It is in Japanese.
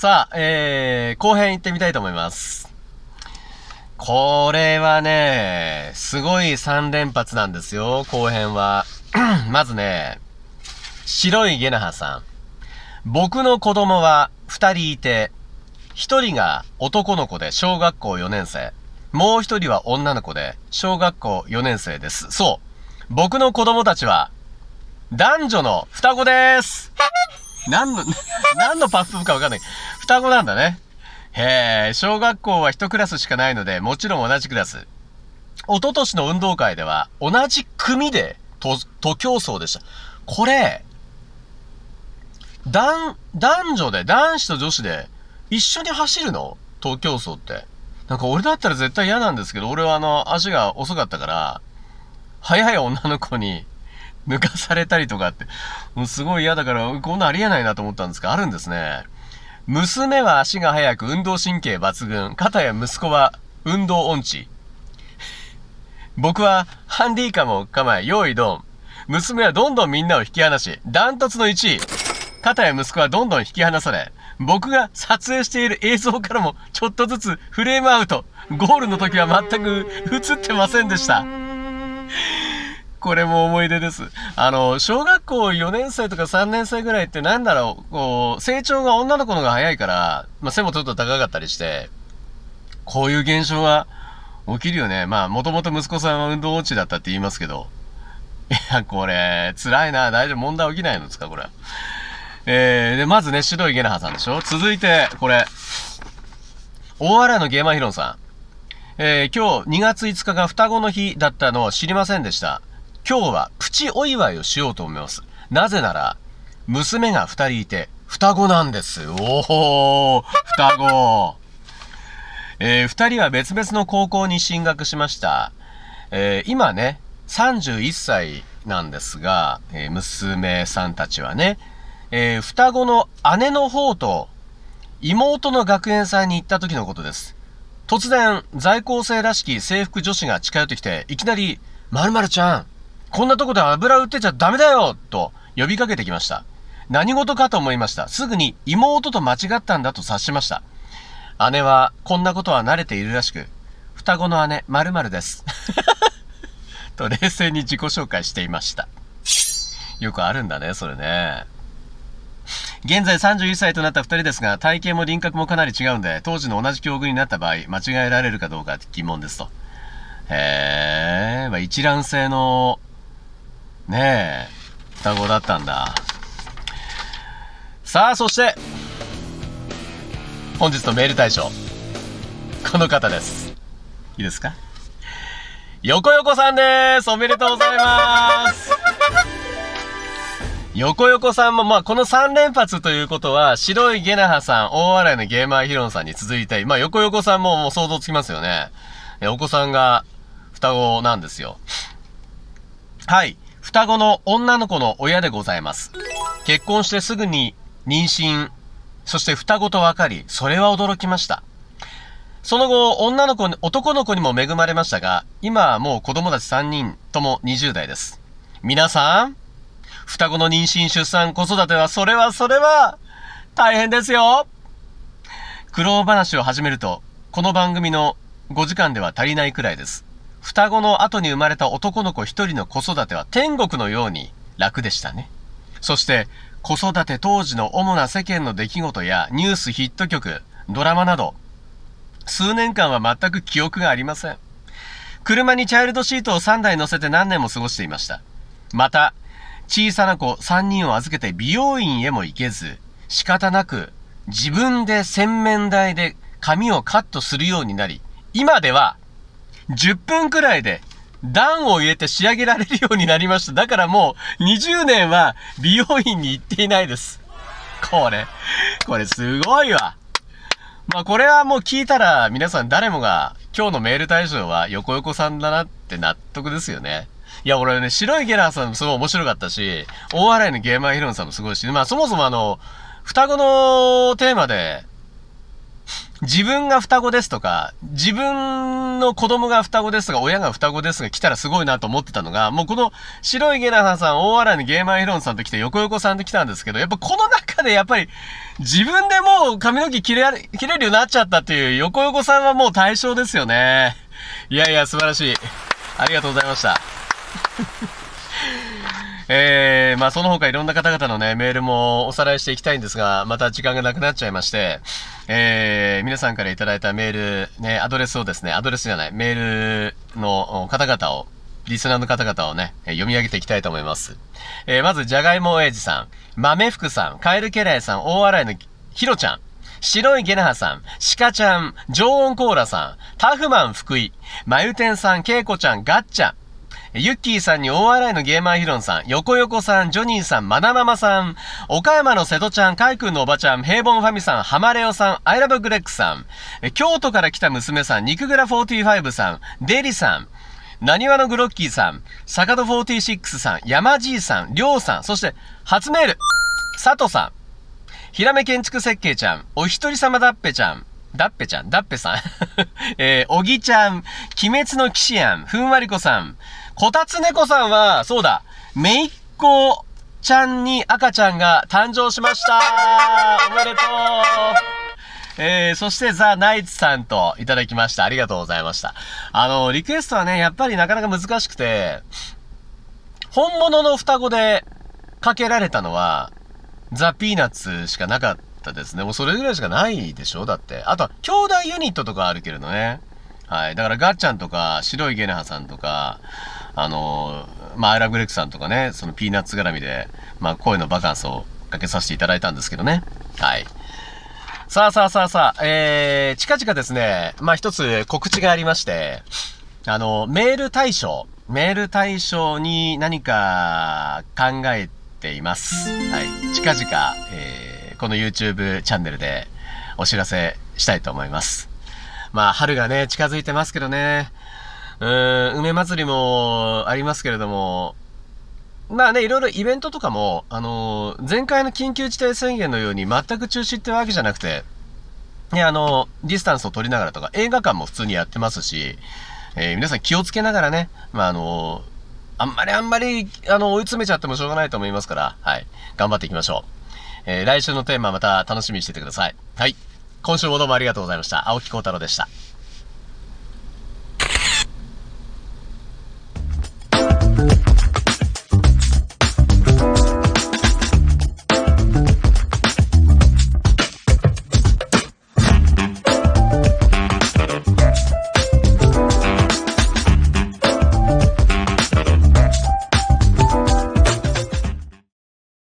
さあ、えー、後編行ってみたいと思います。これはね、すごい3連発なんですよ、後編は。まずね、白いゲナハさん。僕の子供は2人いて、1人が男の子で小学校4年生。もう1人は女の子で小学校4年生です。そう。僕の子供たちは男女の双子です。何の、何のパス部かわかんない。双子なんだね。へえ、小学校は一クラスしかないので、もちろん同じクラス。一昨年の運動会では、同じ組で、徒、徒競走でした。これ、男、男女で、男子と女子で、一緒に走るの徒競走って。なんか俺だったら絶対嫌なんですけど、俺はあの、足が遅かったから、早い女の子に、抜かされたりとかって、もうすごい嫌だから、こんなありえないなと思ったんですが、あるんですね。娘は足が速く運動神経抜群。肩や息子は運動音痴。僕はハンディカムを構え、用意ドン。娘はどんどんみんなを引き離し、ダントツの1位。肩や息子はどんどん引き離され、僕が撮影している映像からもちょっとずつフレームアウト。ゴールの時は全く映ってませんでした。これも思い出です。あの、小学校4年生とか3年生ぐらいってなんだろう、こう、成長が女の子のが早いから、まあ、背もちょっと高かったりして、こういう現象は起きるよね。まあ、もともと息子さんは運動落ちだったって言いますけど。いや、これ、辛いな。大丈夫。問題起きないのですか、これ。えー、で、まずね、白いゲナハさんでしょ続いて、これ。大洗のゲーマヒロンさん。えー、今日2月5日が双子の日だったのを知りませんでした。今日はプチお祝いをしようと思います。なぜなら、娘が2人いて、双子なんです。おお双子。えー、2人は別々の高校に進学しました。えー、今ね、31歳なんですが、えー、娘さんたちはね、えー、双子の姉の方と妹の学園祭に行った時のことです。突然、在校生らしき制服女子が近寄ってきて、いきなり、〇〇ちゃん、こんなとこで油売ってちゃダメだよと呼びかけてきました。何事かと思いました。すぐに妹と間違ったんだと察しました。姉はこんなことは慣れているらしく、双子の姉〇〇です。と冷静に自己紹介していました。よくあるんだね、それね。現在31歳となった2人ですが、体型も輪郭もかなり違うんで、当時の同じ境遇になった場合、間違えられるかどうか疑問ですと。へえ、まあ、一卵性のねえ、双子だったんだ。さあ、そして、本日のメール対象。この方です。いいですか横横さんです。おめでとうございます。横横さんも、まあ、この3連発ということは、白いゲナハさん、大洗のゲーマーヒロンさんに続いて、まあ、横横さんももう想像つきますよね。お子さんが双子なんですよ。はい。双子の女の子の親でございます。結婚してすぐに妊娠、そして双子と分かり、それは驚きました。その後、女の子に、男の子にも恵まれましたが、今はもう子供たち3人とも20代です。皆さん、双子の妊娠、出産、子育ては、それはそれは、大変ですよ苦労話を始めると、この番組の5時間では足りないくらいです。双子の後に生まれた男の子一人の子育ては天国のように楽でしたね。そして、子育て当時の主な世間の出来事やニュースヒット曲、ドラマなど、数年間は全く記憶がありません。車にチャイルドシートを3台乗せて何年も過ごしていました。また、小さな子3人を預けて美容院へも行けず、仕方なく自分で洗面台で髪をカットするようになり、今では10分くらいで段を入れて仕上げられるようになりました。だからもう20年は美容院に行っていないです。これ、これすごいわ。まあこれはもう聞いたら皆さん誰もが今日のメール対象は横横さんだなって納得ですよね。いや、俺ね、白いゲラーさんもすごい面白かったし、大洗のゲーマーヒロンさんもすごいし、まあそもそもあの、双子のテーマで自分が双子ですとか、自分の子供が双子ですとか、親が双子ですが来たらすごいなと思ってたのが、もうこの白いゲラハさん、大洗にゲーマーヒロンさんと来て、横横さんと来たんですけど、やっぱこの中でやっぱり、自分でもう髪の毛切れ、切れるようになっちゃったっていう横横さんはもう対象ですよね。いやいや、素晴らしい。ありがとうございました。えーー、まあ、その他いろんな方々のね、メールもおさらいしていきたいんですが、また時間がなくなっちゃいまして、えー、皆さんからいただいたメール、ね、アドレスをですね、アドレスじゃない、メールの方々を、リスナーの方々をね、読み上げていきたいと思います。えー、まず、じゃがいもおえじさん、豆福さん、カエルケラさん、大洗のひろちゃん、白いゲナハさん、シカちゃん、常温コーラさん、タフマン福井、まゆてんさん、けいこちゃん、ガッちゃん、ユッキーさんに大いのゲーマーヒロンさん、横横さん、ジョニーさん、まなママさん、岡山の瀬戸ちゃん、イ君のおばちゃん、平凡ファミさん、ハマレオさん、アイラブグレックさん、京都から来た娘さん、肉グラ45さん、デリさん、なにわのグロッキーさん、坂戸46さん、山爺さん、りょうさん、そして、初メール、佐藤さん、ひらめ建築設計ちゃん、お一人様だっぺちゃん、だっぺちゃん、だっぺさん、えー、おぎちゃん、鬼滅の騎士やん、ふんわりこさん、こたつ猫さんは、そうだ、めいっ子ちゃんに赤ちゃんが誕生しましたおめでとうえー、そしてザ・ナイツさんといただきました。ありがとうございました。あの、リクエストはね、やっぱりなかなか難しくて、本物の双子でかけられたのは、ザ・ピーナッツしかなかったですね。もうそれぐらいしかないでしょだって。あとは、兄弟ユニットとかあるけれどね。はい。だから、ガッちゃんとか、白いゲネハさんとか、あのー、まあ、アイラ・グレックさんとかね、そのピーナッツ絡みで、まあ、声のバカンスをかけさせていただいたんですけどね。はい。さあさあさあさあ、えー、近々ですね、まあ、一つ告知がありまして、あの、メール対象、メール対象に何か考えています。はい。近々、えー、この YouTube チャンネルでお知らせしたいと思います。まあ、春がね、近づいてますけどね、うん、梅祭りもありますけれども、まあね、いろいろイベントとかも、あのー、前回の緊急事態宣言のように全く中止ってわけじゃなくて、ね、あのー、ディスタンスを取りながらとか、映画館も普通にやってますし、えー、皆さん気をつけながらね、まあ、あのあんまりあんまり、あの、追い詰めちゃってもしょうがないと思いますから、はい。頑張っていきましょう。えー、来週のテーマまた楽しみにしててください。はい。今週もどうもありがとうございました。青木幸太郎でした。